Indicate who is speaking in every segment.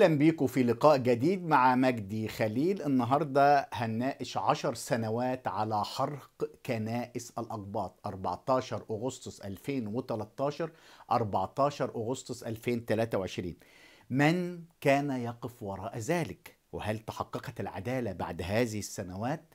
Speaker 1: اهلا بيكم في لقاء جديد مع مجدي خليل النهارده هنناقش عشر سنوات على حرق كنائس الاقباط 14 اغسطس 2013 14 اغسطس 2023 من كان يقف وراء ذلك وهل تحققت العداله بعد هذه السنوات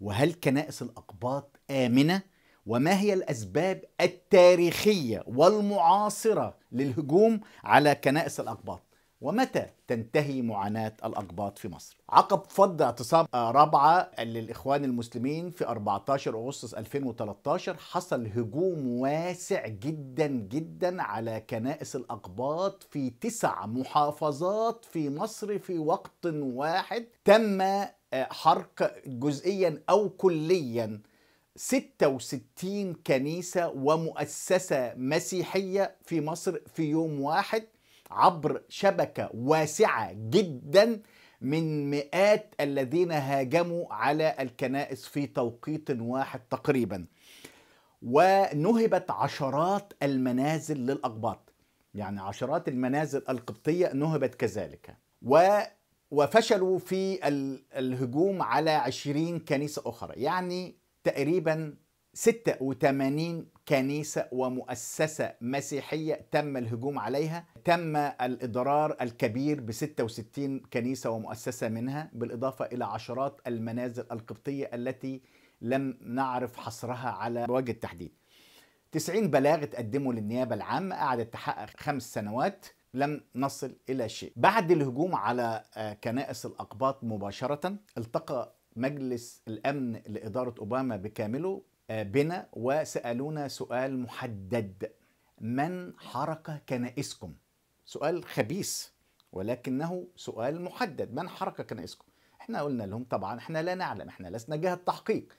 Speaker 1: وهل كنائس الاقباط امنه وما هي الاسباب التاريخيه والمعاصره للهجوم على كنائس الاقباط ومتى تنتهي معاناة الأقباط في مصر؟ عقب فض اعتصام رابعة للإخوان المسلمين في 14 أغسطس 2013 حصل هجوم واسع جدا جدا على كنائس الأقباط في تسع محافظات في مصر في وقت واحد تم آه، حرق جزئيا أو كليا 66 كنيسة ومؤسسة مسيحية في مصر في يوم واحد عبر شبكة واسعة جدا من مئات الذين هاجموا على الكنائس في توقيت واحد تقريبا ونهبت عشرات المنازل للأقباط يعني عشرات المنازل القبطية نهبت كذلك و وفشلوا في الهجوم على عشرين كنيسة أخرى يعني تقريبا 86 كنيسة ومؤسسة مسيحية تم الهجوم عليها تم الإضرار الكبير ب 66 كنيسة ومؤسسة منها بالإضافة إلى عشرات المنازل القبطية التي لم نعرف حصرها على وجه التحديد 90 بلاغ اتقدموا للنيابة العامة قعدت تحقق خمس سنوات لم نصل إلى شيء بعد الهجوم على آه، كنائس الأقباط مباشرة التقى مجلس الأمن لإدارة أوباما بكامله بنا وسألونا سؤال محدد من حرك كنائسكم سؤال خبيث ولكنه سؤال محدد من حرك كنائسكم احنا قلنا لهم طبعا احنا لا نعلم احنا لسنا جهة تحقيق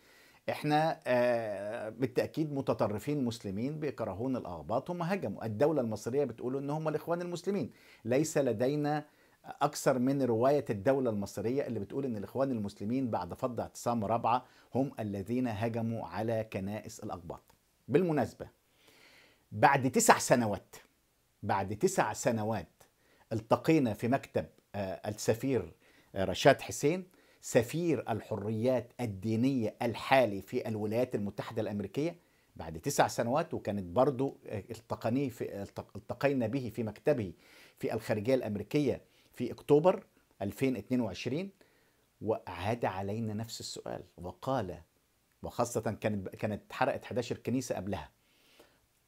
Speaker 1: احنا آه، بالتاكيد متطرفين مسلمين بيكرهون الاغباط هم هجموا الدوله المصريه بتقول ان هم الاخوان المسلمين ليس لدينا أكثر من رواية الدولة المصرية اللي بتقول إن الإخوان المسلمين بعد فض اعتصام رابعة هم الذين هجموا على كنائس الأقباط بالمناسبة بعد تسع سنوات بعد تسع سنوات التقينا في مكتب آه، السفير آه، رشاد حسين سفير الحريات الدينية الحالي في الولايات المتحدة الأمريكية بعد تسع سنوات وكانت برضو آه، التقينا به في مكتبه في الخارجية الأمريكية في اكتوبر 2022 واعاد علينا نفس السؤال وقال وخاصه كانت كانت اتحرقت 11 كنيسه قبلها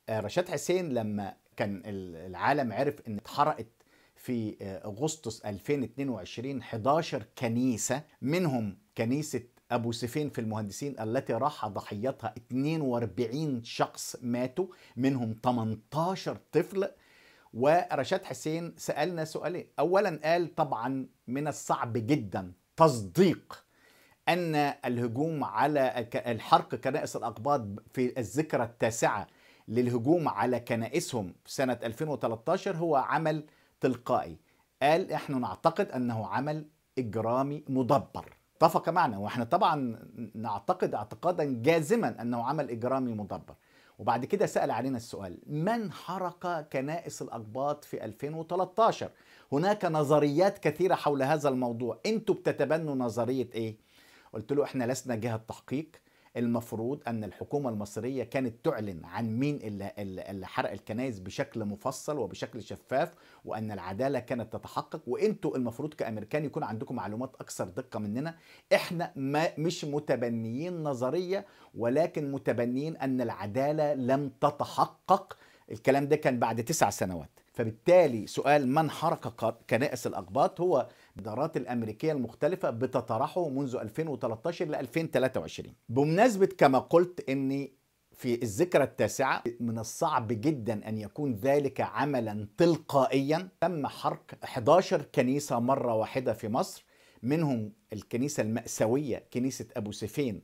Speaker 1: آه، رشاد حسين لما كان العالم عرف ان اتحرقت في آه، اغسطس 2022 11 كنيسه منهم كنيسه ابو سيفين في المهندسين التي راح ضحيتها 42 شخص ماتوا منهم 18 طفل ورشاد حسين سالنا سؤالين اولا قال طبعا من الصعب جدا تصديق ان الهجوم على الحرق كنائس الاقباط في الذكرى التاسعه للهجوم على كنائسهم في سنه 2013 هو عمل تلقائي قال احنا نعتقد انه عمل اجرامي مدبر اتفق معنا واحنا طبعا نعتقد اعتقادا جازما انه عمل اجرامي مدبر وبعد كده سأل علينا السؤال من حرق كنائس الأقباط في 2013 هناك نظريات كثيرة حول هذا الموضوع انتوا بتتبنوا نظرية ايه قلت له احنا لسنا جهة تحقيق المفروض ان الحكومه المصريه كانت تعلن عن مين اللي حرق الكنائس بشكل مفصل وبشكل شفاف وان العداله كانت تتحقق وانتوا المفروض كامريكان يكون عندكم معلومات اكثر دقه مننا احنا ما مش متبنيين نظريه ولكن متبنيين ان العداله لم تتحقق الكلام ده كان بعد تسع سنوات فبالتالي سؤال من حرق كنائس الاقباط هو الادارات الامريكيه المختلفه بتطرحه منذ 2013 ل 2023 بمناسبه كما قلت ان في الذكرى التاسعة من الصعب جدا أن يكون ذلك عملا تلقائيا تم حرق 11 كنيسة مرة واحدة في مصر منهم الكنيسة المأساوية كنيسة أبو سفين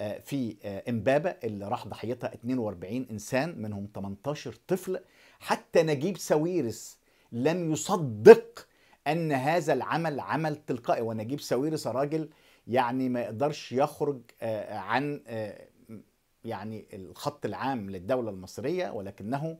Speaker 1: آه، في آه، إمبابة اللي راح ضحيتها 42 إنسان منهم 18 طفل حتى نجيب ساويرس لم يصدق ان هذا العمل عمل تلقائي ونجيب ساويرس راجل يعني ما يقدرش يخرج آه، عن آه، يعني الخط العام للدوله المصريه ولكنه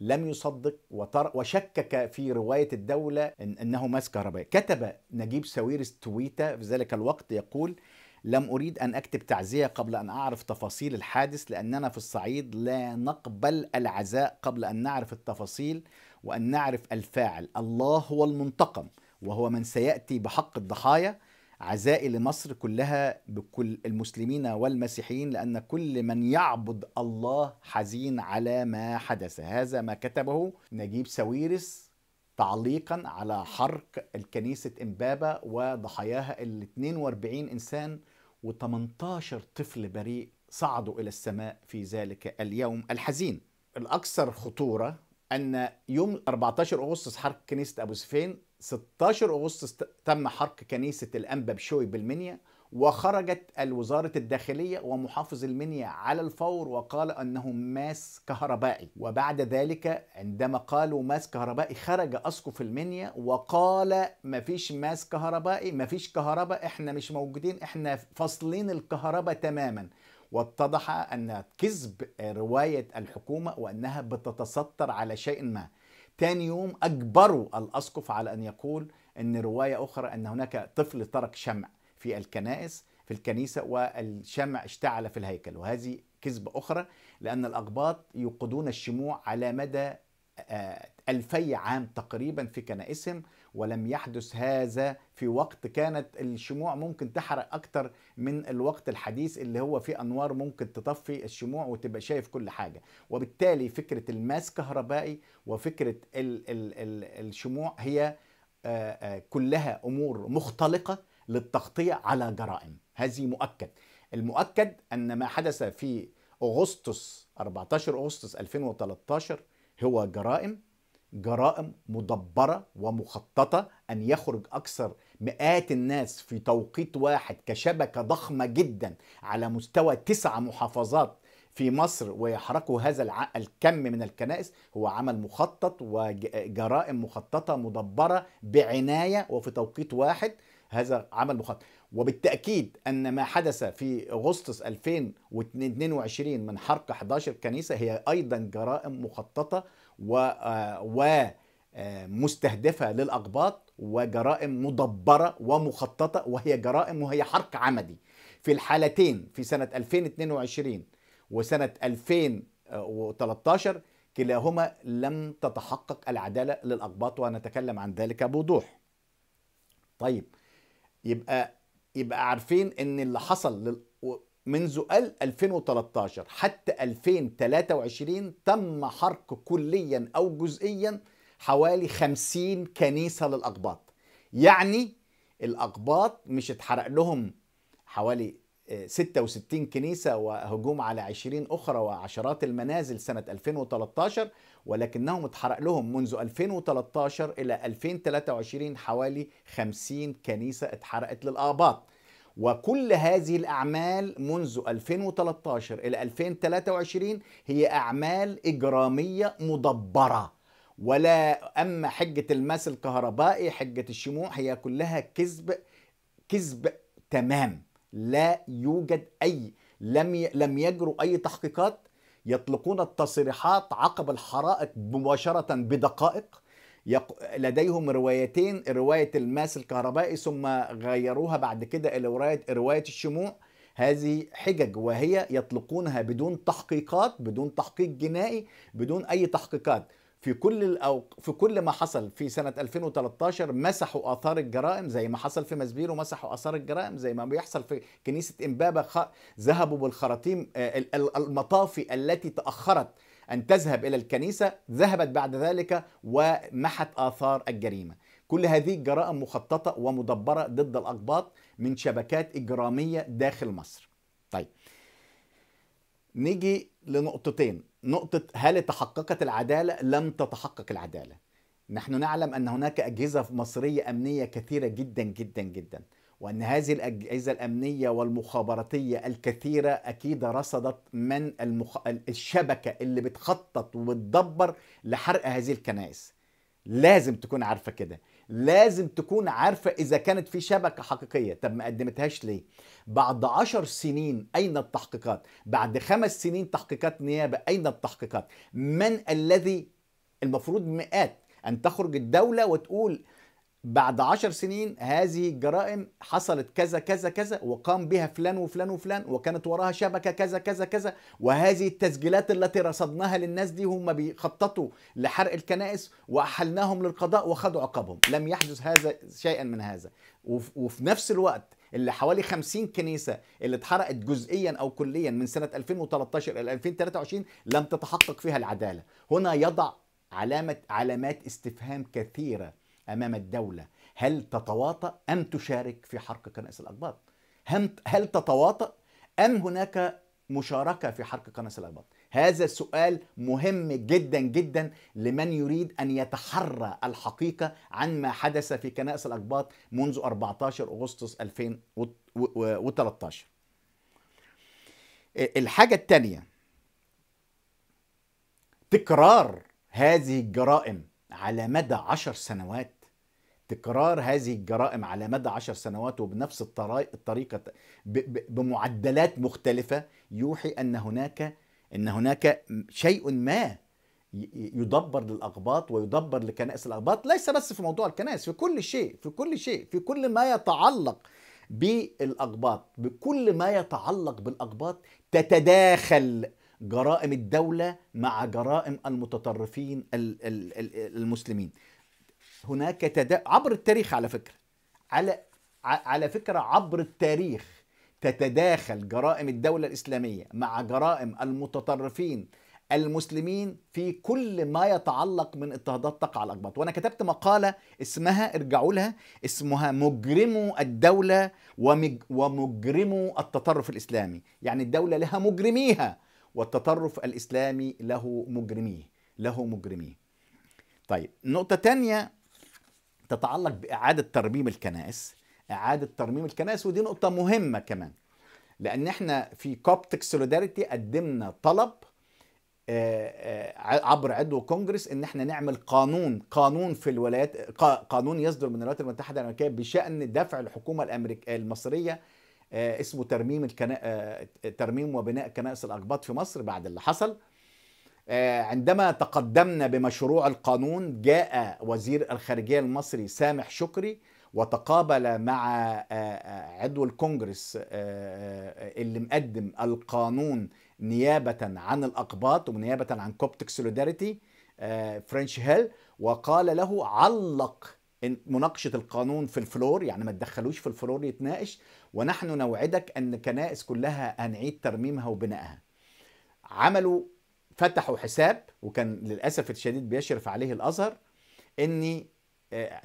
Speaker 1: لم يصدق وطر وشكك في روايه الدوله إن انه ماس كهربائي كتب نجيب ساويرس تويته في ذلك الوقت يقول لم اريد ان اكتب تعزيه قبل ان اعرف تفاصيل الحادث لاننا في الصعيد لا نقبل العزاء قبل ان نعرف التفاصيل وأن نعرف الفاعل الله هو المنتقم وهو من سيأتي بحق الضحايا عزائي لمصر كلها بكل المسلمين والمسيحيين لأن كل من يعبد الله حزين على ما حدث هذا ما كتبه نجيب ساويرس تعليقا على حرق الكنيسة إمبابة وضحاياها ال 42 إنسان و18 طفل بريء صعدوا إلى السماء في ذلك اليوم الحزين الأكثر خطورة ان يوم 14 اغسطس حرق كنيسه ابو سفين 16 اغسطس تم حرق كنيسه الانبا بشوي بالمنيا وخرجت الوزارة الداخلية ومحافظ المنيا على الفور وقال أنه ماس كهربائي وبعد ذلك عندما قالوا ماس كهربائي خرج أسقف المنيا وقال مفيش ماس كهربائي مفيش كهرباء إحنا مش موجودين إحنا فاصلين الكهرباء تماما واتضح أن كذب رواية الحكومة وأنها بتتستر على شيء ما تاني يوم أجبروا الأسقف على أن يقول أن رواية أخرى أن هناك طفل ترك شمع في الكنائس في الكنيسة والشمع اشتعل في الهيكل وهذه كذب أخرى لأن الأقباط يوقدون الشموع على مدى آه، ألفي عام تقريبا في كنائسهم ولم يحدث هذا في وقت كانت الشموع ممكن تحرق أكتر من الوقت الحديث اللي هو فيه أنوار ممكن تطفي الشموع وتبقى شايف كل حاجة وبالتالي فكرة الماس كهربائي وفكرة الـ الـ الـ الشموع هي آه، آه، كلها أمور مختلقة للتغطية على جرائم هذه مؤكد المؤكد أن ما حدث في أغسطس 14 أغسطس 2013 هو جرائم جرائم مدبرة ومخططة أن يخرج أكثر مئات الناس في توقيت واحد كشبكة ضخمة جدا على مستوى تسع محافظات في مصر ويحرقوا هذا الكم من الكنائس هو عمل مخطط وجرائم مخططة مدبرة بعناية وفي توقيت واحد هذا عمل مخاطر وبالتأكيد أن ما حدث في أغسطس 2022 من حرق 11 كنيسة هي أيضا جرائم مخططة و, ومستهدفه للأقباط وجرائم مدبرة ومخططة وهي جرائم وهي حرق عمدي في الحالتين في سنة 2022 وسنة 2013 كلاهما لم تتحقق العدالة للأقباط ونتكلم عن ذلك بوضوح طيب يبقى يبقى عارفين ان اللي حصل منذ 2013 حتى 2023 تم حرق كليا او جزئيا حوالي 50 كنيسه للاقباط يعني الاقباط مش اتحرق لهم حوالي 66 كنيسة وهجوم على 20 أخرى وعشرات المنازل سنة 2013 ولكنهم اتحرق لهم منذ 2013 إلى 2023 حوالي 50 كنيسة اتحرقت للآباط وكل هذه الأعمال منذ 2013 إلى 2023 هي أعمال إجرامية مدبرة ولا أما حجة المس الكهربائي حجة الشموع هي كلها كذب كذب تمام لا يوجد أي لم ي... لم يجروا أي تحقيقات يطلقون التصريحات عقب الحرائق مباشرة بدقائق يق... لديهم روايتين رواية الماس الكهربائي ثم غيروها بعد كده إلى رواية رواية الشموع هذه حجج وهي يطلقونها بدون تحقيقات بدون تحقيق جنائي بدون أي تحقيقات في كل الأوق... في كل ما حصل في سنه 2013 مسحوا اثار الجرائم زي ما حصل في مسبير ومسحوا اثار الجرائم زي ما بيحصل في كنيسه امبابه خ... ذهبوا بالخراطيم آه، المطافي التي تاخرت ان تذهب الى الكنيسه ذهبت بعد ذلك ومحت اثار الجريمه كل هذه الجرائم مخططه ومدبره ضد الاقباط من شبكات اجراميه داخل مصر طيب نيجي لنقطتين نقطة هل تحققت العدالة؟ لم تتحقق العدالة. نحن نعلم أن هناك أجهزة مصرية أمنية كثيرة جدا جدا جدا وأن هذه الأجهزة الأمنية والمخابراتية الكثيرة أكيد رصدت من المخ... الشبكة اللي بتخطط وبتدبر لحرق هذه الكنائس لازم تكون عارفة كده لازم تكون عارفة إذا كانت في شبكة حقيقية طب ما قدمتهاش ليه بعد عشر سنين أين التحقيقات بعد خمس سنين تحقيقات نيابة أين التحقيقات من الذي المفروض مئات أن تخرج الدولة وتقول بعد عشر سنين هذه الجرائم حصلت كذا كذا كذا وقام بها فلان وفلان وفلان وكانت وراها شبكة كذا كذا كذا وهذه التسجيلات التي رصدناها للناس دي هم بيخططوا لحرق الكنائس وأحلناهم للقضاء وخدوا عقابهم لم يحدث هذا شيئا من هذا وفي نفس الوقت اللي حوالي 50 كنيسة اللي اتحرقت جزئيا أو كليا من سنة 2013 إلى 2023 لم تتحقق فيها العدالة هنا يضع علامة علامات استفهام كثيرة امام الدوله هل تتواطا ام تشارك في حرق كنائس الاقباط هل تتواطا ام هناك مشاركه في حرق كنائس الاقباط هذا سؤال مهم جدا جدا لمن يريد ان يتحرى الحقيقه عن ما حدث في كنائس الاقباط منذ 14 اغسطس 2013 الحاجه الثانيه تكرار هذه الجرائم على مدى عشر سنوات تكرار هذه الجرائم على مدى عشر سنوات وبنفس الطريقة بمعدلات مختلفة يوحي أن هناك أن هناك شيء ما يدبر للأقباط ويدبر لكنائس الأقباط ليس بس في موضوع الكنائس في كل شيء في كل شيء في كل ما يتعلق بالأقباط بكل ما يتعلق بالأقباط تتداخل جرائم الدولة مع جرائم المتطرفين المسلمين هناك تدا... عبر التاريخ على فكرة على على فكرة عبر التاريخ تتداخل جرائم الدولة الإسلامية مع جرائم المتطرفين المسلمين في كل ما يتعلق من اضطهادات تقع على الأقباط وأنا كتبت مقالة اسمها ارجعوا لها اسمها مجرمو الدولة ومج... ومجرمو التطرف الإسلامي يعني الدولة لها مجرميها والتطرف الإسلامي له مجرميه له مجرميه طيب نقطة تانية تتعلق باعاده ترميم الكنائس اعاده ترميم الكنائس ودي نقطه مهمه كمان لان احنا في كوبتك سوليداريتي قدمنا طلب آه، آه، عبر عضو كونجرس ان احنا نعمل قانون قانون في الولايات قانون يصدر من الولايات المتحده الامريكيه بشان دفع الحكومه الامريكيه المصريه آه، اسمه ترميم الكنا... ترميم وبناء كنائس الاقباط في مصر بعد اللي حصل آه، عندما تقدمنا بمشروع القانون جاء وزير الخارجية المصري سامح شكري وتقابل مع آه، آه، عضو الكونجرس اللي مقدم القانون نيابة عن الأقباط ونيابة عن كوبتك سوليداريتي فرنش هيل وقال له علق مناقشة القانون في الفلور يعني ما تدخلوش في الفلور يتناقش ونحن نوعدك أن كنائس كلها هنعيد ترميمها وبنائها عملوا فتحوا حساب وكان للاسف الشديد بيشرف عليه الازهر اني آه،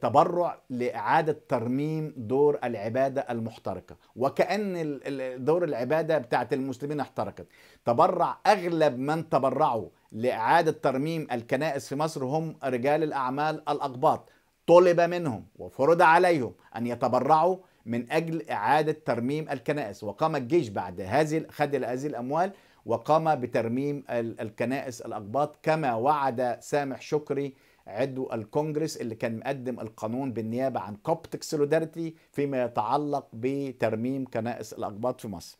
Speaker 1: تبرع لإعادة ترميم دور العبادة المحترقة وكأن دور العبادة بتاعت المسلمين احترقت تبرع أغلب من تبرعوا لإعادة ترميم الكنائس في مصر هم رجال الأعمال الأقباط طلب منهم وفرض عليهم أن يتبرعوا من أجل إعادة ترميم الكنائس وقام الجيش بعد هذه خد هذه الأموال وقام بترميم الكنائس الأقباط كما وعد سامح شكري عضو الكونجرس اللي كان مقدم القانون بالنيابة عن كوبتك سولوداريتي فيما يتعلق بترميم كنائس الأقباط في مصر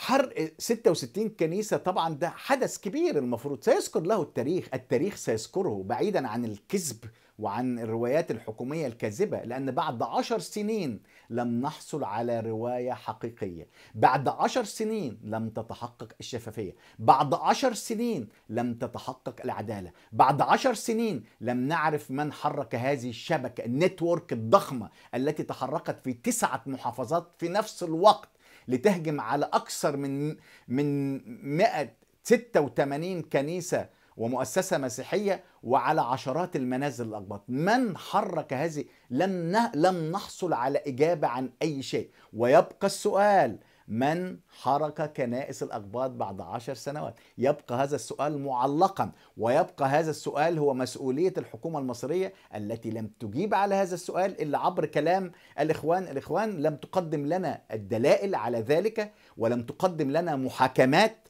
Speaker 1: حرق 66 كنيسه طبعا ده حدث كبير المفروض سيذكر له التاريخ التاريخ سيذكره بعيدا عن الكذب وعن الروايات الحكوميه الكاذبه لان بعد عشر سنين لم نحصل على روايه حقيقيه بعد عشر سنين لم تتحقق الشفافيه بعد عشر سنين لم تتحقق العداله بعد عشر سنين لم نعرف من حرك هذه الشبكه النتورك الضخمه التي تحركت في تسعه محافظات في نفس الوقت لتهجم على أكثر من من 186 كنيسة ومؤسسة مسيحية وعلى عشرات المنازل الأقباط من حرك هذه لم, لم نحصل على إجابة عن أي شيء ويبقى السؤال من حرك كنائس الأقباط بعد عشر سنوات يبقى هذا السؤال معلقا ويبقى هذا السؤال هو مسؤولية الحكومة المصرية التي لم تجيب على هذا السؤال إلا عبر كلام الإخوان الإخوان لم تقدم لنا الدلائل على ذلك ولم تقدم لنا محاكمات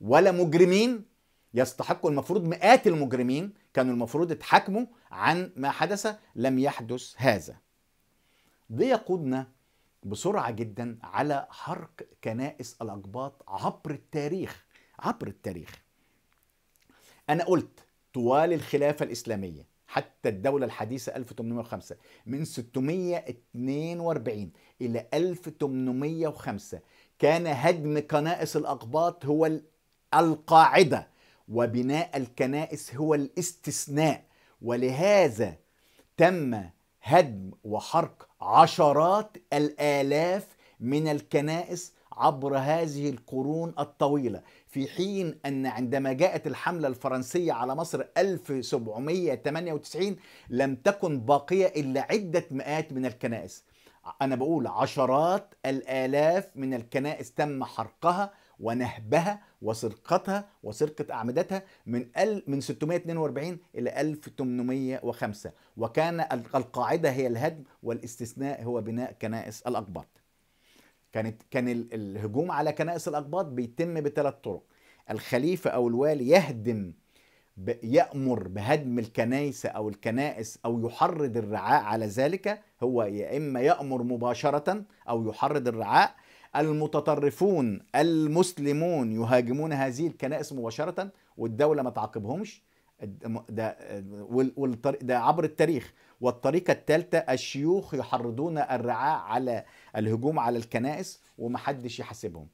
Speaker 1: ولا مجرمين يستحقوا المفروض مئات المجرمين كانوا المفروض اتحاكموا عن ما حدث لم يحدث هذا ده يقودنا بسرعة جدا على حرق كنائس الأقباط عبر التاريخ عبر التاريخ أنا قلت طوال الخلافة الإسلامية حتى الدولة الحديثة 1805 من 642 إلى 1805 كان هدم كنائس الأقباط هو القاعدة وبناء الكنائس هو الاستثناء ولهذا تم هدم وحرق عشرات الالاف من الكنائس عبر هذه القرون الطويلة في حين أن عندما جاءت الحملة الفرنسية على مصر 1798 لم تكن باقية إلا عدة مئات من الكنائس أنا بقول عشرات الآلاف من الكنائس تم حرقها ونهبها وسرقتها وسرقة أعمدتها من ال من 642 إلى 1805 وكان القاعدة هي الهدم والاستثناء هو بناء كنائس الأقباط كانت كان الهجوم على كنائس الأقباط بيتم بثلاث طرق الخليفة أو الوالي يهدم يأمر بهدم الكنائس أو الكنائس أو يحرض الرعاء على ذلك هو يا إما يأمر مباشرة أو يحرض الرعاء المتطرفون المسلمون يهاجمون هذه الكنائس مباشرة والدولة ما تعاقبهمش ده ده عبر التاريخ والطريقة الثالثة الشيوخ يحرضون الرعاع على الهجوم على الكنائس ومحدش يحاسبهم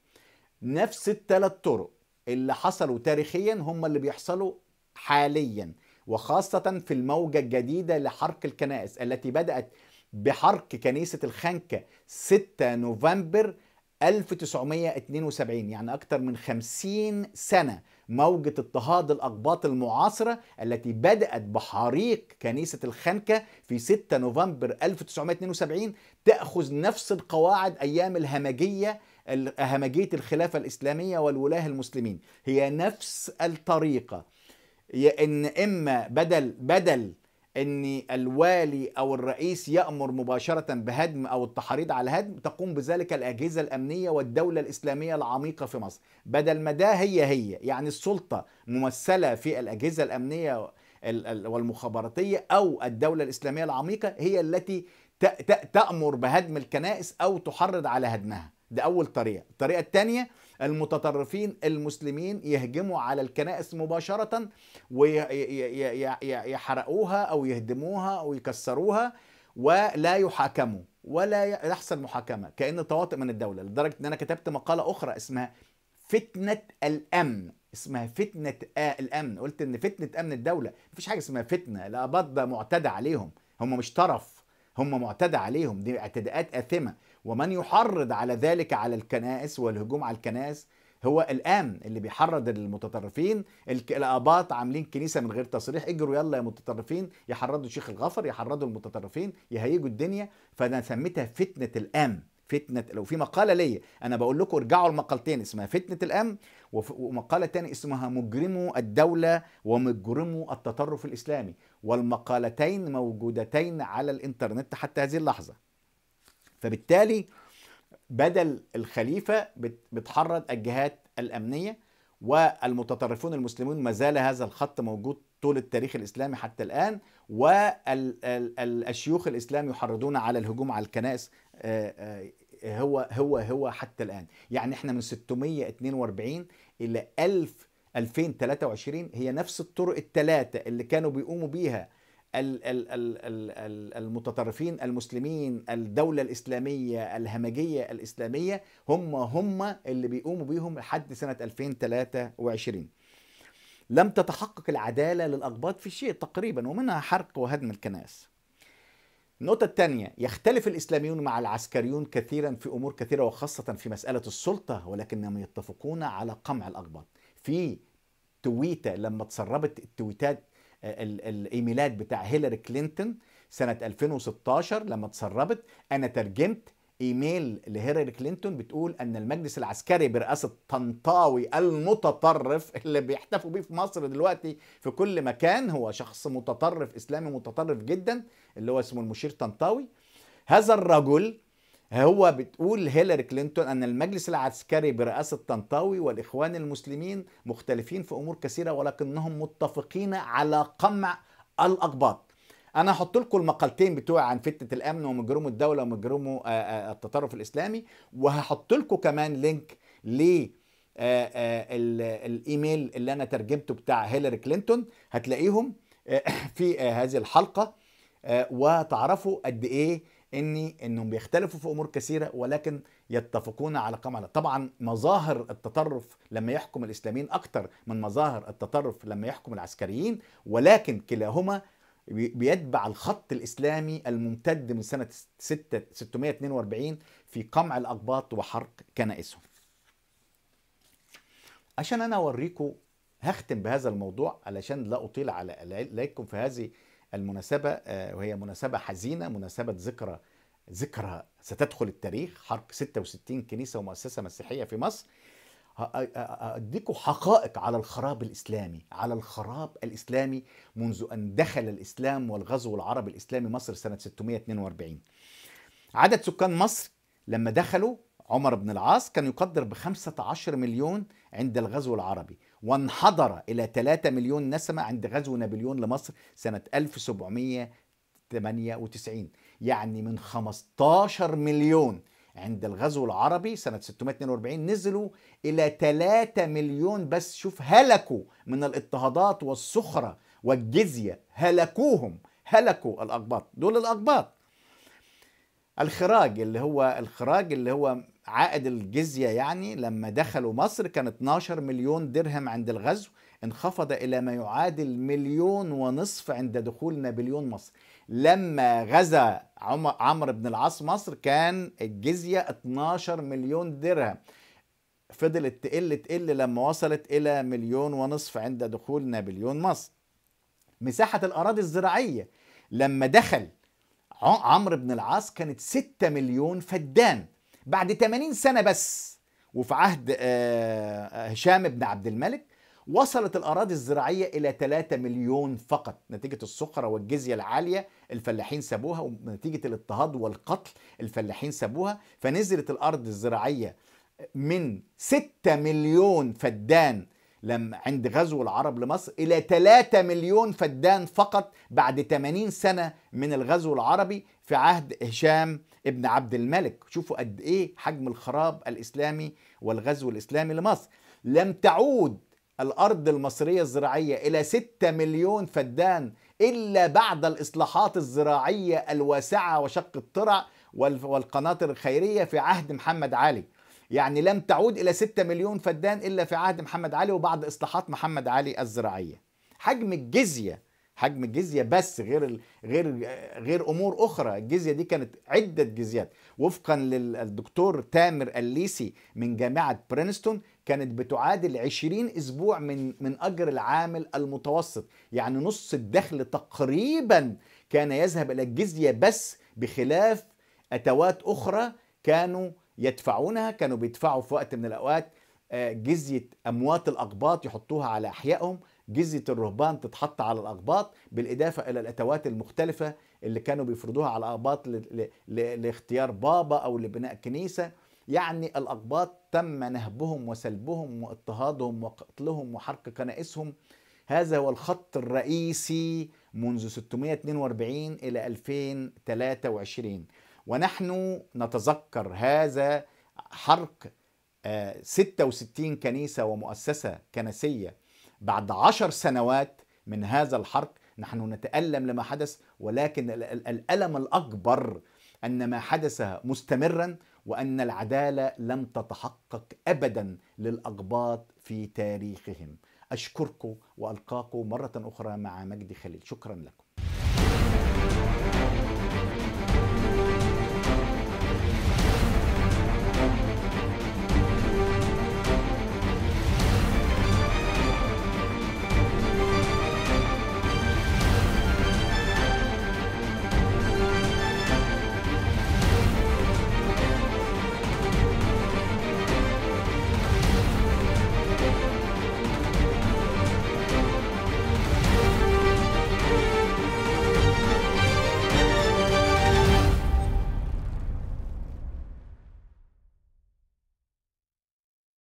Speaker 1: نفس الثلاث طرق اللي حصلوا تاريخيا هم اللي بيحصلوا حاليا وخاصة في الموجة الجديدة لحرق الكنائس التي بدأت بحرق كنيسة الخنكة 6 نوفمبر 1972 يعني أكثر من 50 سنة موجة اضطهاد الأقباط المعاصرة التي بدأت بحريق كنيسة الخنكة في 6 نوفمبر 1972 تأخذ نفس القواعد أيام الهمجية همجية الخلافة الإسلامية والولاة المسلمين هي نفس الطريقة إن إما بدل بدل ان الوالي او الرئيس يامر مباشره بهدم او التحريض على هدم تقوم بذلك الاجهزه الامنيه والدوله الاسلاميه العميقه في مصر بدل ما ده هي هي يعني السلطه ممثله في الاجهزه الامنيه والمخابراتيه او الدوله الاسلاميه العميقه هي التي تامر بهدم الكنائس او تحرض على هدمها ده اول طريقه الطريقه الثانيه المتطرفين المسلمين يهجموا على الكنائس مباشرة ويحرقوها أو يهدموها أو يكسروها ولا يحاكموا ولا يحصل محاكمة كأن طواطئ من الدولة لدرجة أن أنا كتبت مقالة أخرى اسمها فتنة الأمن اسمها فتنة آه الأمن قلت إن فتنة أمن الدولة مفيش حاجة اسمها فتنة لا ده معتدى عليهم هم مش طرف هم معتدى عليهم دي اعتداءات آثمة ومن يحرض على ذلك على الكنائس والهجوم على الكنائس هو الان اللي بيحرض المتطرفين الاباط عاملين كنيسه من غير تصريح اجروا يلا يا متطرفين يحرضوا شيخ الغفر يحرضوا المتطرفين يهيجوا الدنيا فانا سميتها فتنه الام فتنة لو في مقالة ليا أنا بقول لكم ارجعوا المقالتين اسمها فتنة الأم ومقالة تاني اسمها مجرمو الدولة ومجرمو التطرف الإسلامي والمقالتين موجودتين على الإنترنت حتى هذه اللحظة فبالتالي بدل الخليفة بتحرض الجهات الأمنية والمتطرفون المسلمون ما زال هذا الخط موجود طول التاريخ الإسلامي حتى الآن والشيوخ الإسلام يحرضون على الهجوم على الكنائس آه، آه، هو هو هو حتى الآن يعني احنا من 642 إلى 1000 2023 هي نفس الطرق الثلاثة اللي كانوا بيقوموا بيها المتطرفين المسلمين الدولة الإسلامية الهمجية الإسلامية هم هم اللي بيقوموا بيهم لحد سنة 2023 لم تتحقق العدالة للأقباط في شيء تقريبا ومنها حرق وهدم الكنائس النقطة الثانية يختلف الإسلاميون مع العسكريون كثيرا في أمور كثيرة وخاصة في مسألة السلطة ولكنهم يتفقون على قمع الأقباط في تويتة لما تسربت التويتات الايميلات بتاع هيلاري كلينتون سنه 2016 لما اتسربت انا ترجمت ايميل لهيلاري كلينتون بتقول ان المجلس العسكري برئاسه طنطاوي المتطرف اللي بيحتفوا بيه في مصر دلوقتي في كل مكان هو شخص متطرف اسلامي متطرف جدا اللي هو اسمه المشير طنطاوي هذا الرجل هو بتقول هيلاري كلينتون أن المجلس العسكري برئاسة طنطاوي والإخوان المسلمين مختلفين في أمور كثيرة ولكنهم متفقين على قمع الأقباط أنا هحط لكم المقالتين بتوعي عن فتنة الأمن ومجرمه الدولة ومجرمه آه، آه، التطرف الإسلامي وهحط لكم كمان لينك ل آه، الايميل اللي انا ترجمته بتاع هيلاري كلينتون هتلاقيهم في هذه الحلقه وتعرفوا قد ايه اني انهم بيختلفوا في امور كثيره ولكن يتفقون على قمع طبعا مظاهر التطرف لما يحكم الاسلاميين اكتر من مظاهر التطرف لما يحكم العسكريين ولكن كلاهما بيتبع الخط الاسلامي الممتد من سنه 642 في قمع الاقباط وحرق كنائسهم. عشان انا اوريكم هختم بهذا الموضوع علشان لا اطيل على عليكم في هذه المناسبة آه، وهي مناسبة حزينة مناسبة ذكرى ذكرى ستدخل التاريخ حرق 66 كنيسة ومؤسسة مسيحية في مصر أديكم حقائق على الخراب الإسلامي على الخراب الإسلامي منذ أن دخل الإسلام والغزو العربي الإسلامي مصر سنة 642 عدد سكان مصر لما دخلوا عمر بن العاص كان يقدر ب 15 مليون عند الغزو العربي وانحدر إلى 3 مليون نسمة عند غزو نابليون لمصر سنة 1798 يعني من 15 مليون عند الغزو العربي سنة 642 نزلوا إلى 3 مليون بس شوف هلكوا من الاضطهادات والسخرة والجزية هلكوهم هلكوا الأقباط دول الأقباط الخراج اللي هو الخراج اللي هو عائد الجزية يعني لما دخلوا مصر كان 12 مليون درهم عند الغزو انخفض إلى ما يعادل مليون ونصف عند دخول نابليون مصر لما غزا عمرو بن العاص مصر كان الجزية 12 مليون درهم فضلت تقل تقل لما وصلت إلى مليون ونصف عند دخول نابليون مصر مساحة الأراضي الزراعية لما دخل عمرو بن العاص كانت 6 مليون فدان بعد 80 سنة بس وفي عهد آه، آه، هشام بن عبد الملك وصلت الأراضي الزراعية إلى 3 مليون فقط نتيجة السخرة والجزية العالية الفلاحين سابوها ونتيجة الاضطهاد والقتل الفلاحين سابوها فنزلت الأرض الزراعية من 6 مليون فدان لما عند غزو العرب لمصر إلى 3 مليون فدان فقط بعد 80 سنة من الغزو العربي في عهد هشام ابن عبد الملك شوفوا قد إيه حجم الخراب الإسلامي والغزو الإسلامي لمصر لم تعود الأرض المصرية الزراعية إلى 6 مليون فدان إلا بعد الإصلاحات الزراعية الواسعة وشق الترع والقناطر الخيرية في عهد محمد علي يعني لم تعود إلى 6 مليون فدان إلا في عهد محمد علي وبعد إصلاحات محمد علي الزراعية حجم الجزية حجم الجزيه بس غير غير غير امور اخرى الجزيه دي كانت عده جزيات وفقا للدكتور تامر الليسي من جامعه برينستون كانت بتعادل 20 اسبوع من من اجر العامل المتوسط يعني نص الدخل تقريبا كان يذهب الى الجزيه بس بخلاف اتوات اخرى كانوا يدفعونها كانوا بيدفعوا في وقت من الأوقات آه، جزية أموات الأقباط يحطوها على أحيائهم جزية الرهبان تتحط على الأقباط بالإضافة إلى الأتوات المختلفة اللي كانوا بيفرضوها على الأقباط لاختيار بابا أو لبناء كنيسة يعني الأقباط تم نهبهم وسلبهم واضطهادهم وقتلهم وحرق كنائسهم هذا هو الخط الرئيسي منذ 642 إلى 2023 ونحن نتذكر هذا حرق 66 آه، كنيسة ومؤسسة كنسية بعد عشر سنوات من هذا الحرق نحن نتألم لما حدث ولكن الألم الأكبر أن ما حدث مستمرا وأن العدالة لم تتحقق أبدا للأقباط في تاريخهم أشكركم وألقاكم مرة أخرى مع مجدي خليل شكرا لكم